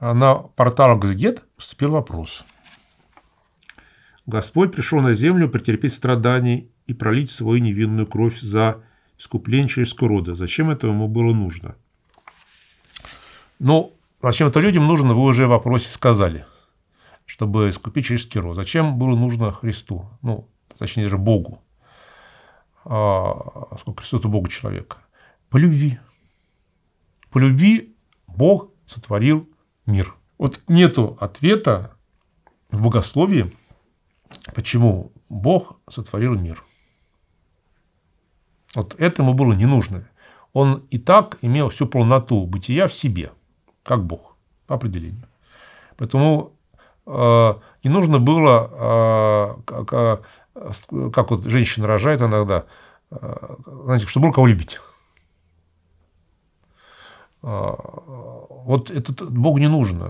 на портал Гзгет поступил вопрос. Господь пришел на землю претерпеть страдания и пролить свою невинную кровь за искупление человеческого рода. Зачем это ему было нужно? Ну, зачем это людям нужно, вы уже в вопросе сказали, чтобы искупить человеческий род. Зачем было нужно Христу? Ну, точнее же Богу. А, сколько Христу это Богу человека? По любви. По любви Бог сотворил мир. Вот нету ответа в богословии, почему Бог сотворил мир. Вот этому было не нужно. Он и так имел всю полноту бытия в себе, как Бог, по определению. Поэтому э, не нужно было, э, как, э, как вот женщина рожает иногда, э, знаете, чтобы было кого любить. А, вот этот Бог не нужно,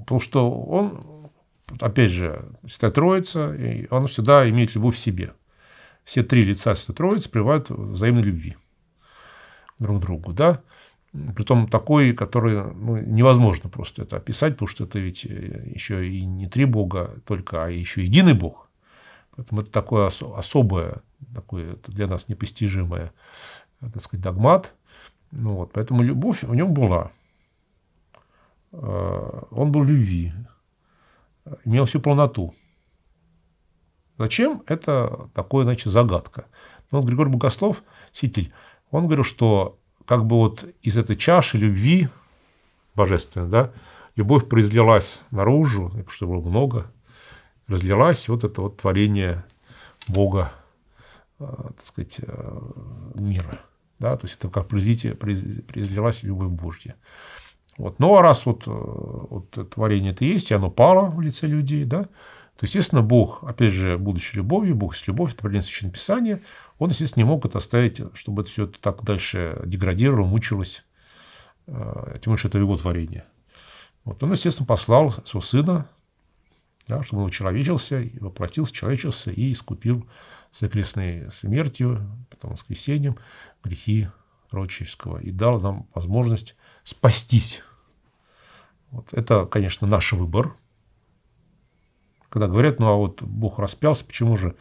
потому что он, опять же, Святая Троица, и он всегда имеет любовь в себе. Все три лица Святой Троицы приводят взаимной любви друг к другу, да, Притом такой, который ну, невозможно просто это описать, потому что это ведь э, еще и не три бога только, а еще единый бог. Поэтому это такое ос- особое, такое для нас непостижимое так сказать, догмат. Ну, вот, поэтому любовь у него была. Э, он был любви. Имел всю полноту. Зачем? Это такое, значит, загадка. Но ну вот Григорий Богослов, святитель, он говорил, что как бы вот из этой чаши любви божественной, да, любовь произлилась наружу, потому что было много, разлилась, вот это вот творение Бога, э, так сказать, э, мира. Да, то есть это как произведите, произвелась любовь Божья. Вот. Ну, а раз вот, э, вот творение это есть, и оно пало в лице людей, да, то, естественно, Бог, опять же, будучи любовью, Бог с любовью, это определение Священного Писания, он, естественно, не мог это оставить, чтобы это все это так дальше деградировало, мучилось, э, тем более, что это его творение. Вот. Он, естественно, послал своего сына, да, чтобы он человечился, воплотился, человечился и искупил сокрестной смертью, потом воскресением, грехи родческого и дал нам возможность спастись. Вот это, конечно, наш выбор. Когда говорят, ну а вот Бог распялся, почему же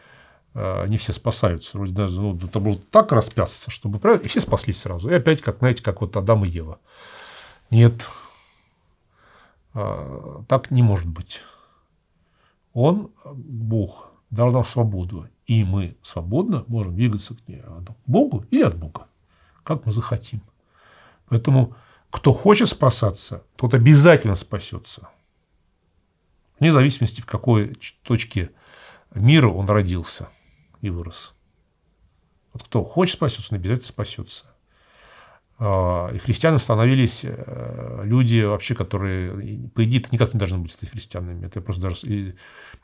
они э, все спасаются? Вроде даже ну, это было так распяться, чтобы и все спаслись сразу. И опять, как знаете, как вот Адам и Ева. Нет, э, так не может быть. Он, Бог, дал нам свободу. И мы свободно можем двигаться к ней, а к Богу или от Бога, как мы захотим. Поэтому кто хочет спасаться, тот обязательно спасется. Вне зависимости, в какой точке мира он родился и вырос. Вот кто хочет спасется, он обязательно спасется. А, и христианами становились э, люди вообще, которые, по идее, никак не должны быть стать христианами. Это я просто даже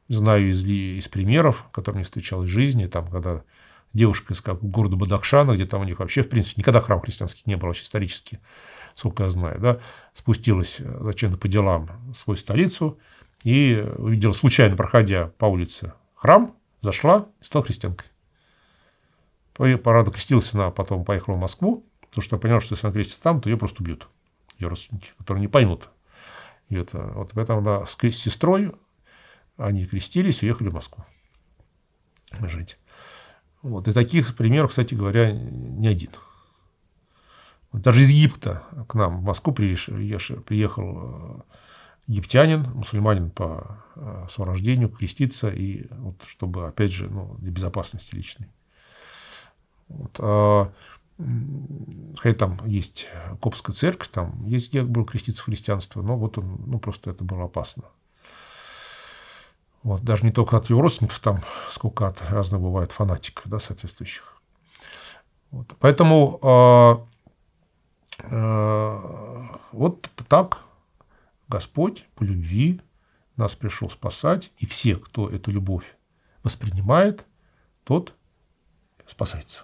знаю из, из примеров, которые мне встречал из жизни, там, когда девушка из как, города Бадахшана, где там у них вообще, в принципе, никогда храм христианский не было вообще исторически, сколько я знаю, да, спустилась э, зачем-то по делам в свою столицу и увидела, случайно проходя по улице храм, зашла и стала христианкой. Правда, крестилась она, потом поехала в Москву, Потому что я понял, что если она крестится там, то ее просто убьют. Ее родственники, которые не поймут. И это, вот поэтому она с, с сестрой, они крестились и уехали в Москву жить. Вот. И таких примеров, кстати говоря, не один. Вот даже из Египта к нам в Москву приехал, приехал э, египтянин, мусульманин по э, своему рождению креститься, и вот, чтобы, опять же, ну, для безопасности личной. Вот. А Хотя там есть Копская церковь, там есть где был креститься в христианство, но вот он, ну просто это было опасно. Вот, даже не только от его родственников, там сколько от разных бывает фанатиков, да, соответствующих. Вот, поэтому э, э, вот так Господь по любви нас пришел спасать, и все, кто эту любовь воспринимает, тот спасается.